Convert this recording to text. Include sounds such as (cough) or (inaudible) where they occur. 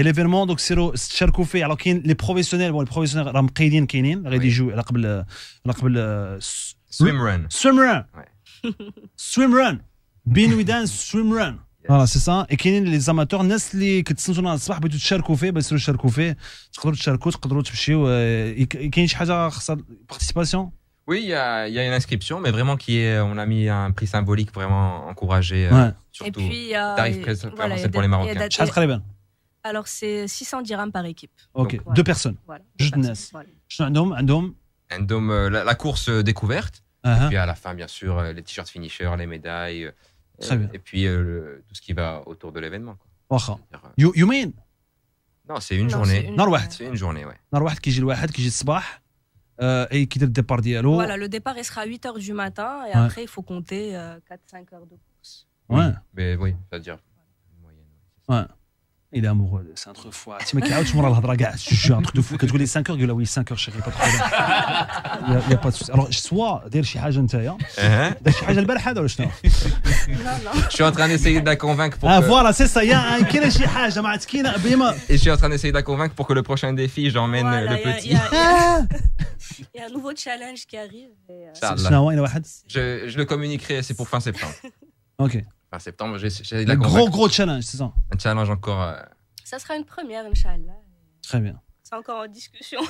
et l'événement donc c'est le Cherkoufé alors qu'il les professionnels bon les professionnels Ram Kaidin Kainin aurait dit jouer la qbl euh, la euh, swim run swim run (laughs) swim run bin widan swim run voilà c'est ça et kainin les amateurs nest les que tu sens le soir peut tu Cherkoufé ben c'est le Cherkoufé tu peux tu Cherkou tu peux tu chez et kainin chose à participation oui il y a il y a une inscription mais vraiment qui est on a mis un prix symbolique vraiment encourager euh, surtout et puis, euh, tarif préférentiel pour les marocains alors, c'est 600 dirhams par équipe. Ok, deux personnes. Voilà, Juste personnes. Voilà. un homme. un homme. Un homme. Euh, la, course euh, découverte. Uh-huh. Et puis à la fin, bien sûr, euh, les t-shirts finishers, les médailles. Très bien. Et puis tout ce qui va autour de l'événement. You, you mean Non, c'est une non, journée. C'est une journée, ouais. Narwahed qui le qui le et qui le départ d'Yalo. Voilà, le départ, il sera à 8h du matin. Et après, il faut compter 4-5 heures de course. Ouais. Oui, mais oui, c'est-à-dire. Ouais. Il est amoureux de cette autrefois. Tu me caches, moi, la drague, je suis un truc de fou. Quand tu dis 5 heures, il ah oui, 5 heures, chérie, pas trop. Il n'y a, pas de souci. Alors, soit dire شي حاجه نتايا شي حاجه البارحه ولا شنو Je suis en train d'essayer de la convaincre pour Ah voilà, c'est ça, il y a un كاين شي حاجه مع تكينه Et je suis en train d'essayer de la convaincre pour que le prochain défi, j'emmène le petit. Il y, a un nouveau challenge qui arrive. Euh, je, je le communiquerai, c'est pour fin septembre. OK. En septembre, j'ai Un gros, gros challenge, c'est ça Un challenge encore. Euh, ça sera une première, Inch'Allah. Très bien. C'est encore en discussion. (laughs)